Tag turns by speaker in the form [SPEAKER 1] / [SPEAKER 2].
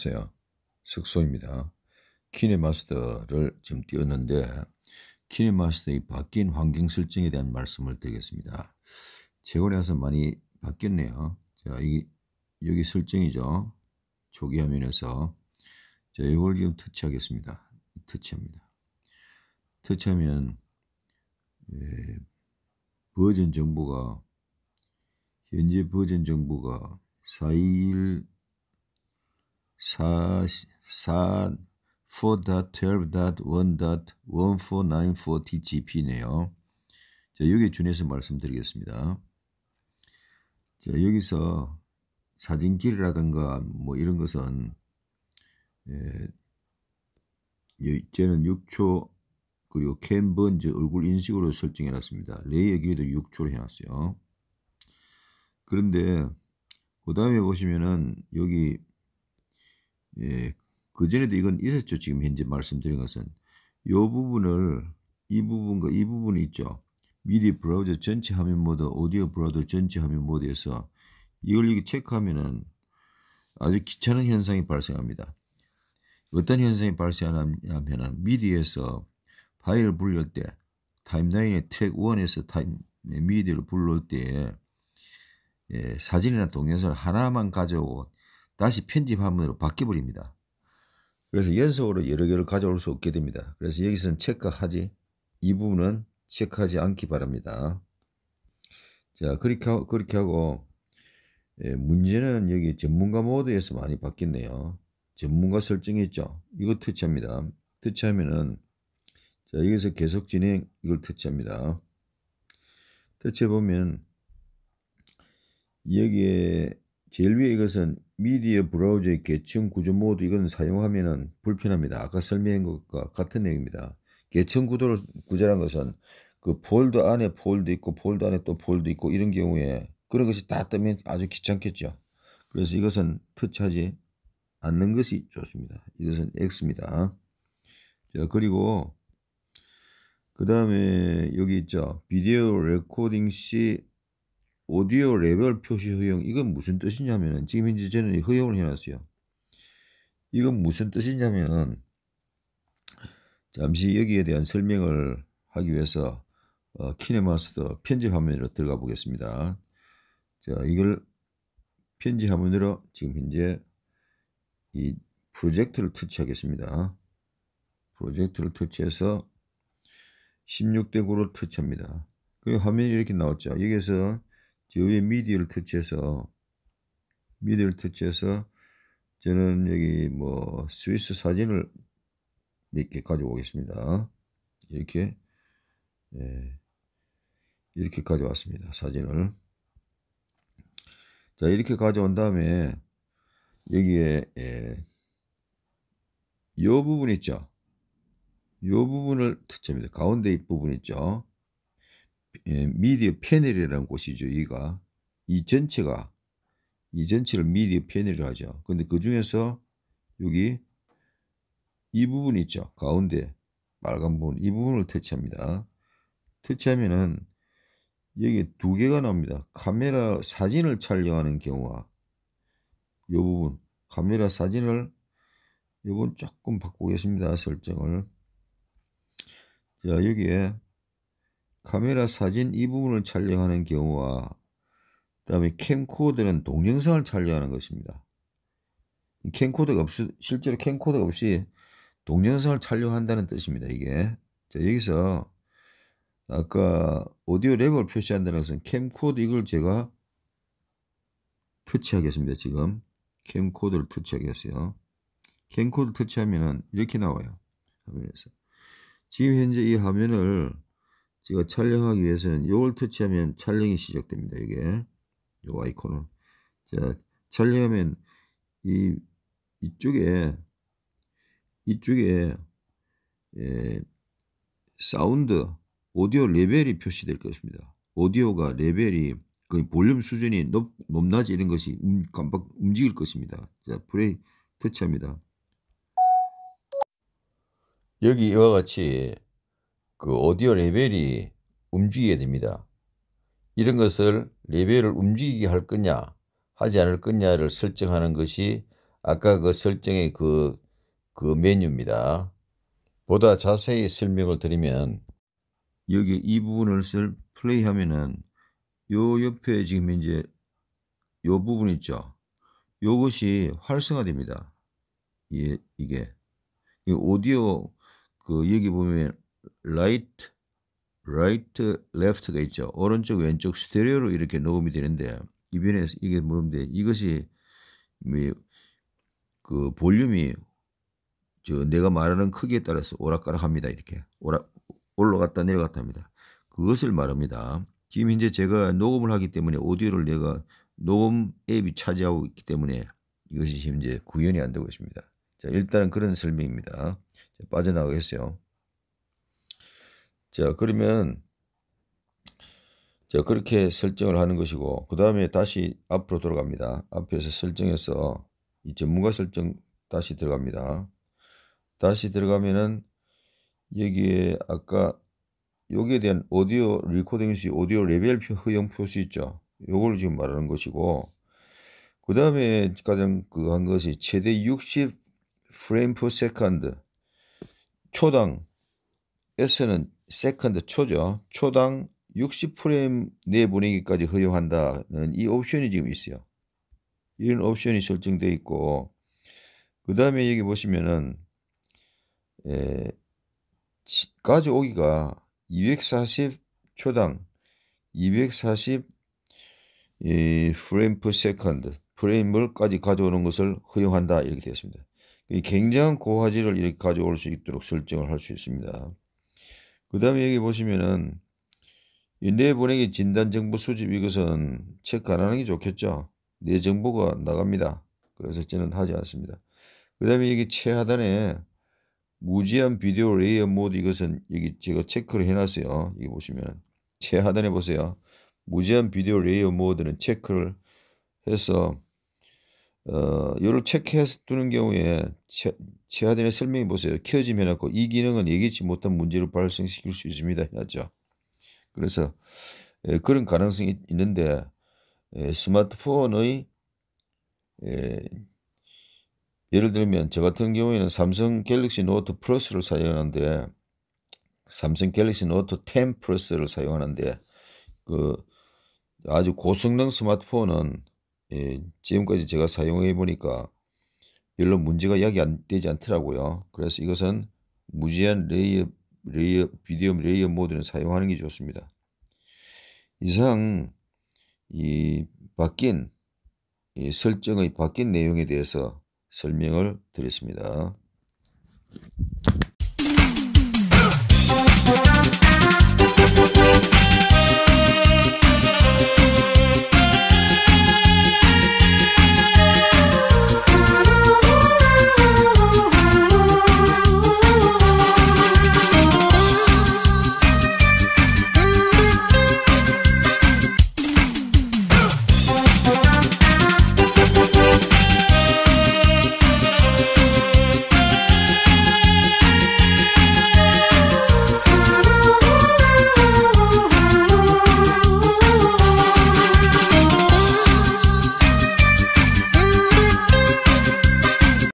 [SPEAKER 1] 가서요. 숙소입니다. 키네마스터를 지금 띄웠는데 키네마스터의 바뀐 환경 설정에 대한 말씀을 드리겠습니다. 최근에서 와 많이 바뀌었네요. 자, 여기, 여기 설정이죠. 조기 화면에서 자, 이걸 지금 터치하겠습니다. 터치합니다. 터치하면 예, 버전 정보가 현재 버전 정보가 4.21 4, 4.12.1.1494tgp네요. 자, 여기에 준해서 말씀드리겠습니다. 자, 여기서 사진길이라든가 뭐 이런 것은 예, 제는 6초 그리고 캠번즈 얼굴 인식으로 설정해 놨습니다. 레이어 길이도 6초로 해 놨어요. 그런데 그 다음에 보시면은 여기 예, 그 전에도 이건 있었죠. 지금 현재 말씀드린 것은 이 부분을 이 부분과 이 부분이 있죠. 미디 브라우저 전체 화면 모드, 오디오 브라우저 전체 화면 모드에서 이걸 이렇게 체크하면은 아주 귀찮은 현상이 발생합니다. 어떤 현상이 발생하냐면 미디에서 파일을 불릴 때 타임라인의 트랙 1에서 타임, 네, 미디를 불러올 때 예, 사진이나 동영상 하나만 가져오고 다시 편집 화면으로 바뀌어버립니다. 그래서 연속으로 여러 개를 가져올 수 없게 됩니다. 그래서 여기서는 체크하지 이 부분은 체크하지 않기 바랍니다. 자 그렇게 하, 그렇게 하고 예, 문제는 여기 전문가 모드에서 많이 바뀌네요. 었 전문가 설정이 있죠. 이거 터치합니다. 터치하면은 자 여기서 계속 진행 이걸 터치합니다. 터치해 보면 여기에 제일 위에 이것은 미디어 브라우저의 계층 구조 모드 이건 사용하면 불편합니다. 아까 설명한 것과 같은 내용입니다. 계층 구조를 구제란 것은 그 폴드 안에 폴드 있고 폴드 안에 또 폴드 있고 이런 경우에 그런 것이 다 뜨면 아주 귀찮겠죠. 그래서 이것은 터치하지 않는 것이 좋습니다. 이것은 X입니다. 자 그리고 그 다음에 여기 있죠. 비디오 레코딩 시 오디오 레벨 표시 허용 이건 무슨 뜻이냐면은 지금 이제 저는 허용을 해놨어요. 이건 무슨 뜻이냐면은 잠시 여기에 대한 설명을 하기 위해서 어, 키네마스터 편지 화면으로 들어가 보겠습니다. 자 이걸 편지 화면으로 지금 현재 이 프로젝트를 터치하겠습니다. 프로젝트를 터치해서 16대 9로 터치합니다. 그 화면이 이렇게 나왔죠. 여기에서 저위 미디를 어 터치해서 미디를 어 터치해서 저는 여기 뭐 스위스 사진을 몇 개 가져오겠습니다. 이렇게 예, 이렇게 가져왔습니다. 사진을 자 이렇게 가져온 다음에 여기에 예, 이 부분 있죠. 이 부분을 터치합니다. 가운데 이 부분 있죠. 예, 미디어 패널이라는 곳이죠. 이가 이 전체가 이 전체를 미디어 패널이라 하죠. 근데 그 중에서 여기 이 부분 있죠. 가운데 빨간 부분 이 부분을 터치합니다. 터치하면은 여기 두 개가 나옵니다. 카메라 사진을 촬영하는 경우와 이 부분 카메라 사진을 이번 조금 바꾸겠습니다. 설정을 자 여기에 카메라 사진 이 부분을 촬영하는 경우와 그 다음에 캠코더는 동영상을 촬영하는 것입니다. 캠코더가 없이 실제로 캠코더 없이 동영상을 촬영한다는 뜻입니다. 이게 자, 여기서 아까 오디오 랩을 표시한다는 것은 캠코더 이걸 제가 터치하겠습니다. 지금 캠코더를 터치하겠어요. 캠코더 터치하면은 이렇게 나와요. 화면에서 지금 현재 이 화면을 제가 촬영하기 위해서는 이걸 터치하면 촬영이 시작됩니다. 이게 이 아이콘은 자 촬영하면 이 이쪽에 이쪽에 예, 사운드 오디오 레벨이 표시될 것입니다. 오디오가 레벨이 그 볼륨 수준이 높, 높낮이 이런 것이 음, 깜빡 움직일 것입니다. 자 플레이 터치합니다. 여기 이와 같이 그 오디오 레벨이 움직여야 됩니다. 이런 것을 레벨을 움직이게 할 거냐 하지 않을 거냐를 설정하는 것이 아까 그 설정의 그, 그 메뉴입니다. 보다 자세히 설명을 드리면 여기 이 부분을 쓸 플레이 하면은 요 옆에 지금 이제 요 부분 있죠. 요것이 활성화됩니다. 예, 이게 오디오 그 여기 보면 right, right, left가 있죠. 오른쪽, 왼쪽 스테레오로 이렇게 녹음이 되는데 이변에서 이게 물으면 이것이 그 볼륨이 저 내가 말하는 크기에 따라서 오락가락합니다. 이렇게 오락 올라갔다 내려갔다 합니다. 그것을 말합니다. 지금 이제 제가 녹음을 하기 때문에 오디오를 내가 녹음 앱이 차지하고 있기 때문에 이것이 현재 구현이 안 되고 있습니다. 자, 일단은 그런 설명입니다. 빠져나가겠어요. 자, 그러면 자, 그렇게 설정을 하는 것이고 그 다음에 다시 앞으로 들어갑니다 앞에서 설정해서 이 전문가 설정 다시 들어갑니다. 다시 들어가면은 여기에 아까 여기에 대한 오디오 리코딩 시 오디오 레벨 허용 표시 있죠. 요걸 지금 말하는 것이고 그 다음에 가장 그 한 것이 최대 60 프레임 퍼 세컨드 초당 S는 세컨드 초죠. 초당 60프레임 내 보내기까지 허용한다는 이 옵션이 지금 있어요. 이런 옵션이 설정되어 있고 그 다음에 여기 보시면은 에, 가져오기가 240초당 240 이 프레임 per s 프레임을까지 가져오는 것을 허용한다 이렇게 되었습니다. 굉장한 고화질을 이렇게 가져올 수 있도록 설정을 할 수 있습니다. 그 다음에 여기 보시면은 내 보내기 진단 정보 수집 이것은 체크 안 하는 게 좋겠죠. 내 정보가 나갑니다. 그래서 저는 하지 않습니다. 그 다음에 여기 최하단에 무제한 비디오 레이어 모드 이것은 여기 제가 체크를 해놨어요. 여기 보시면 최하단에 보세요. 무제한 비디오 레이어 모드는 체크를 해서 어, 열을 체크해서 두는 경우에 최하단의 설명해 보세요. 키워짐 해고이 기능은 예기치 못한 문제를 발생시킬 수 있습니다. 해죠 그래서 에, 예, 그런 가능성이 있는데 에, 예, 스마트폰의 에, 예, 예를 들면 저 같은 경우에는 삼성 갤럭시 노트 플러스를 사용하는데 삼성 갤럭시 노트 10 플러스를 사용하는데 그 아주 고성능 스마트폰은 예, 지금까지 제가 사용해 보니까 별로 문제가 약이 안 되지 않더라고요. 그래서 이것은 무제한 레이어, 레이어, 비디오 레이어 모드를 사용하는 게 좋습니다. 이상 이 바뀐 이 설정의 바뀐 내용에 대해서 설명을 드렸습니다.